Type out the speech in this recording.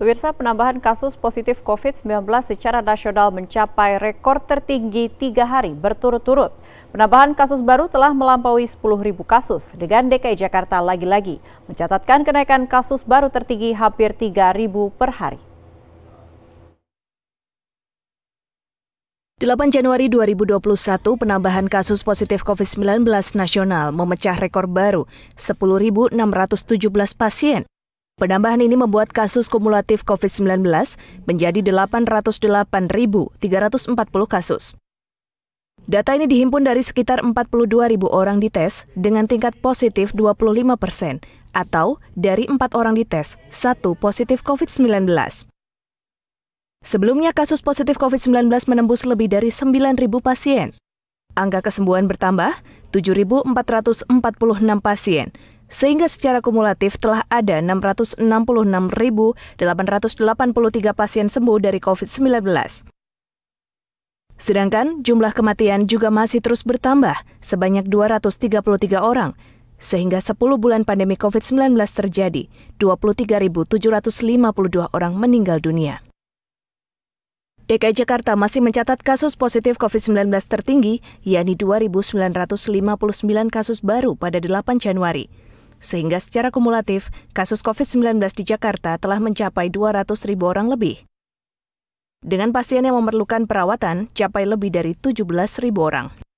Pemirsa, penambahan kasus positif COVID-19 secara nasional mencapai rekor tertinggi tiga hari berturut-turut. Penambahan kasus baru telah melampaui 10.000 kasus, dengan DKI Jakarta lagi-lagi mencatatkan kenaikan kasus baru tertinggi hampir 3.000 per hari. 8 Januari 2021, penambahan kasus positif COVID-19 nasional memecah rekor baru 10.617 pasien. Penambahan ini membuat kasus kumulatif COVID-19 menjadi 808.340 kasus. Data ini dihimpun dari sekitar 42.000 orang dites dengan tingkat positif 25 persen, atau dari 4 orang dites, 1 positif COVID-19. Sebelumnya kasus positif COVID-19 menembus lebih dari 9.000 pasien. Angka kesembuhan bertambah 7.446 pasien, sehingga secara kumulatif telah ada 666.883 pasien sembuh dari COVID-19. Sedangkan jumlah kematian juga masih terus bertambah sebanyak 233 orang, sehingga 10 bulan pandemi COVID-19 terjadi, 23.752 orang meninggal dunia. DKI Jakarta masih mencatat kasus positif COVID-19 tertinggi, yakni 2.959 kasus baru pada 8 Januari sehingga secara kumulatif kasus COVID-19 di Jakarta telah mencapai 200 ribu orang lebih. Dengan pasien yang memerlukan perawatan, capai lebih dari 17 ribu orang.